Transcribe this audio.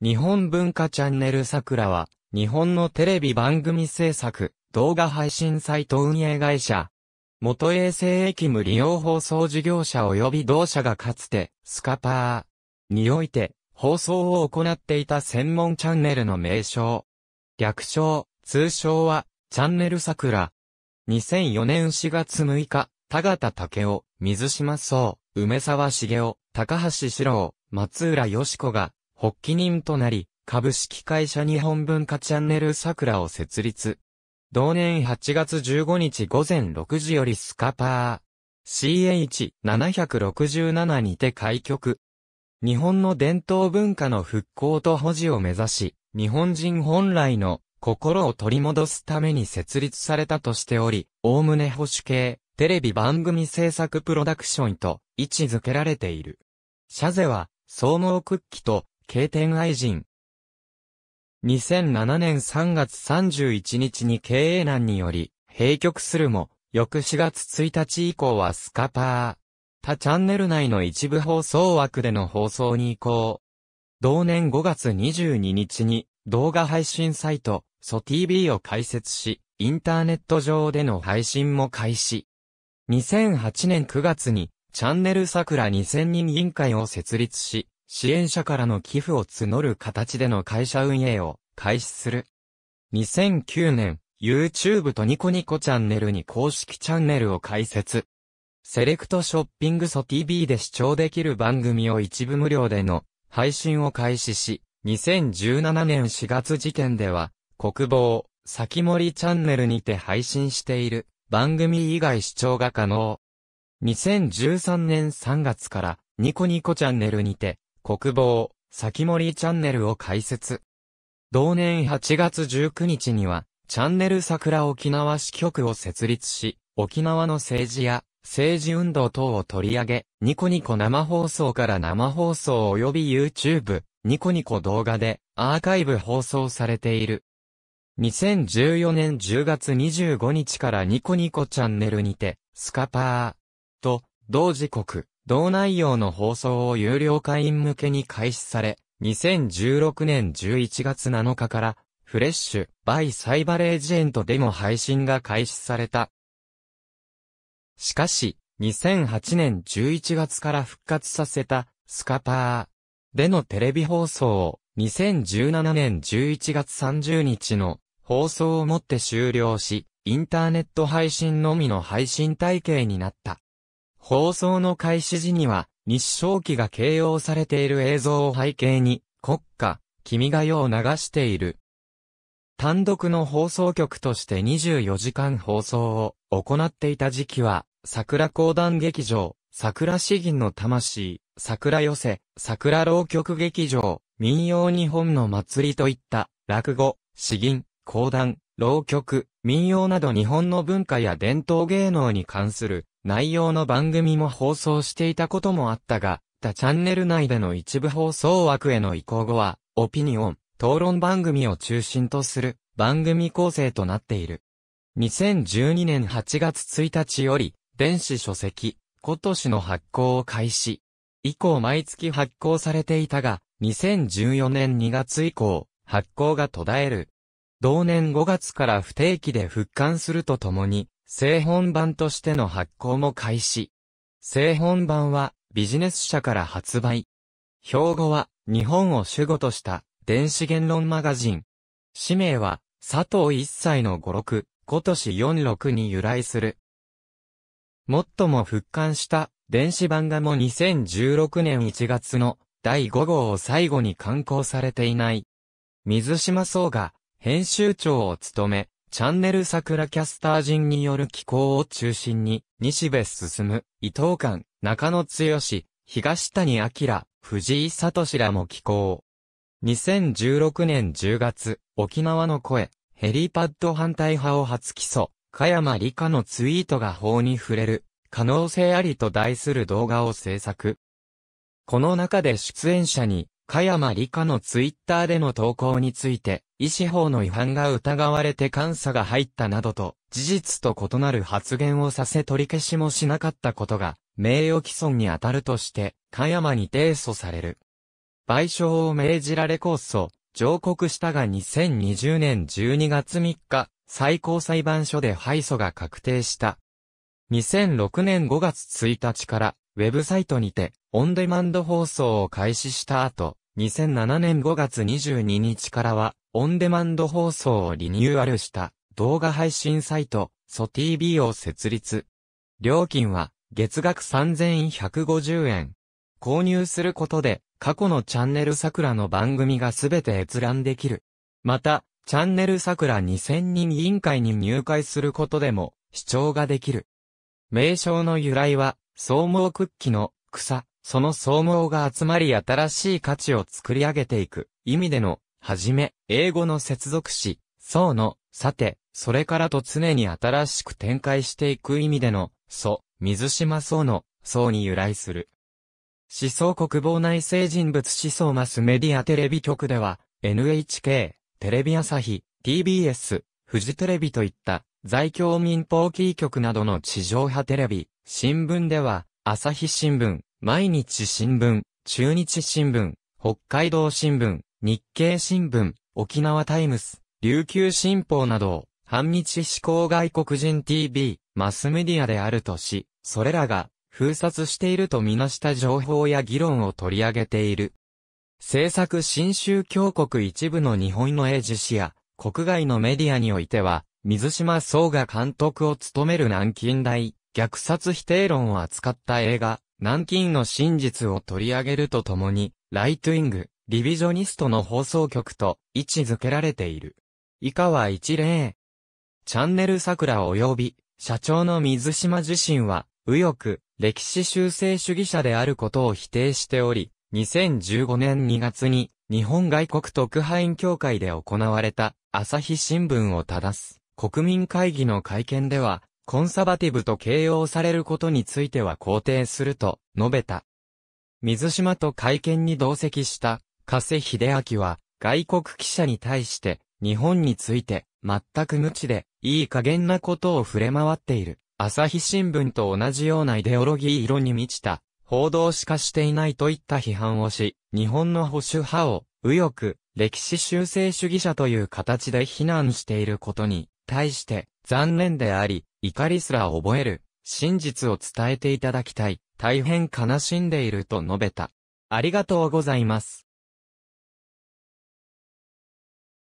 日本文化チャンネル桜は、日本のテレビ番組制作、動画配信サイト運営会社。元衛生駅務利用放送事業者及び同社がかつて、スカパーにおいて、放送を行っていた専門チャンネルの名称。略称、通称は、チャンネル桜。2004年4月6日、田形武雄、水島壮、梅沢茂雄、高橋史郎、松浦よし子が、発起人となり、株式会社日本文化チャンネル桜を設立。同年8月15日午前6時よりスカパー CH767 にて開局。日本の伝統文化の復興と保持を目指し、日本人本来の心を取り戻すために設立されたとしており、おおむね保守系、テレビ番組制作プロダクションと位置づけられている。シャゼは、総合クッキと経典愛人。2007年3月31日に経営難により、閉局するも、翌4月1日以降はスカパー。他チャンネル内の一部放送枠での放送に移行。同年5月22日に動画配信サイト、ソ TV を開設し、インターネット上での配信も開始。2008年9月にチャンネル桜2000人委員会を設立し、支援者からの寄付を募る形での会社運営を開始する。2009年、YouTube とニコニコチャンネルに公式チャンネルを開設。セレクトショッピングソ TV で視聴できる番組を一部無料での配信を開始し、2017年4月時点では、国防、先森チャンネルにて配信している番組以外視聴が可能。2013年3月からニコニコチャンネルにて国防、先森チャンネルを開設。同年8月19日には、チャンネル桜沖縄支局を設立し、沖縄の政治や政治運動等を取り上げ、ニコニコ生放送から生放送及び YouTube、ニコニコ動画でアーカイブ放送されている。2014年10月25日からニコニコチャンネルにて、スカパーと同時刻、同内容の放送を有料会員向けに開始され、2016年11月7日から、フレッシュ、バイサイバレージェントでも配信が開始された。しかし、2008年11月から復活させた、スカパーでのテレビ放送を、2017年11月30日の放送をもって終了し、インターネット配信のみの配信体系になった。放送の開始時には、日照旗が形容されている映像を背景に、国歌、君が代を流している。単独の放送局として24時間放送を行っていた時期は、桜講談劇場、桜詩吟の魂、桜寄せ、桜浪曲劇場、民謡日本の祭りといった、落語、詩吟、講談、浪曲、民謡など日本の文化や伝統芸能に関する内容の番組も放送していたこともあったが、他チャンネル内での一部放送枠への移行後は、オピニオン、討論番組を中心とする番組構成となっている。2012年8月1日より、電子書籍、今年の発行を開始。以降毎月発行されていたが、2014年2月以降、発行が途絶える。同年5月から不定期で復刊するとともに、製本版としての発行も開始。製本版はビジネス社から発売。標語は日本を主語とした電子言論マガジン。氏名は佐藤一歳の五六、今年四六に由来する。最も復刊した電子版画も2016年1月の第5号を最後に刊行されていない。水島総が編集長を務め、チャンネル桜キャスター陣による寄稿を中心に、西部進、伊藤館、中野剛、東谷明、藤井聡らも寄稿。2016年10月、沖縄の声、ヘリパッド反対派を初起訴、加山理香のツイートが法に触れる、可能性ありと題する動画を制作。この中で出演者に、加山理科のツイッターでの投稿について、医師法の違反が疑われて監査が入ったなどと、事実と異なる発言をさせ取り消しもしなかったことが、名誉毀損に当たるとして、加山に提訴される。賠償を命じられ控訴、上告したが2020年12月3日、最高裁判所で敗訴が確定した。2006年5月1日から、ウェブサイトにて、オンデマンド放送を開始した後、2007年5月22日からは、オンデマンド放送をリニューアルした動画配信サイト、ソ TV を設立。料金は、月額3150円。購入することで、過去のチャンネル桜の番組がすべて閲覧できる。また、チャンネル桜2000人委員会に入会することでも、視聴ができる。名称の由来は、総毛クッキの草、その総合が集まり新しい価値を作り上げていく意味での、はじめ、英語の接続詞、そうの、さて、それからと常に新しく展開していく意味での、祖、水島そうの、そうに由来する。思想国防内政人物思想マスメディアテレビ局では、NHK、テレビ朝日、TBS、フジテレビといった、在京民放キー局などの地上波テレビ、新聞では、朝日新聞、毎日新聞、中日新聞、北海道新聞、日経新聞、沖縄タイムス、琉球新報など反日志向外国人 TV、マスメディアであるとし、それらが、封殺しているとみなした情報や議論を取り上げている。政策新宗教国一部の日本の英字誌や、国外のメディアにおいては、水島総が監督を務める南京大虐殺否定論を扱った映画、南京の真実を取り上げるとともに、ライトイング、リビジョニストの放送局と位置づけられている。以下は一例。チャンネル桜及び、社長の水島自身は、右翼、歴史修正主義者であることを否定しており、2015年2月に、日本外国特派員協会で行われた、朝日新聞を正す、国民会議の会見では、コンサバティブと形容されることについては肯定すると述べた。水島と会見に同席した加瀬秀明は外国記者に対して日本について全く無知でいい加減なことを触れ回っている。朝日新聞と同じようなイデオロギー色に満ちた報道しかしていないといった批判をし、日本の保守派を右翼、歴史修正主義者という形で非難していることに対して残念であり、怒りすら覚える、真実を伝えていただきたい、大変悲しんでいると述べた。ありがとうございます。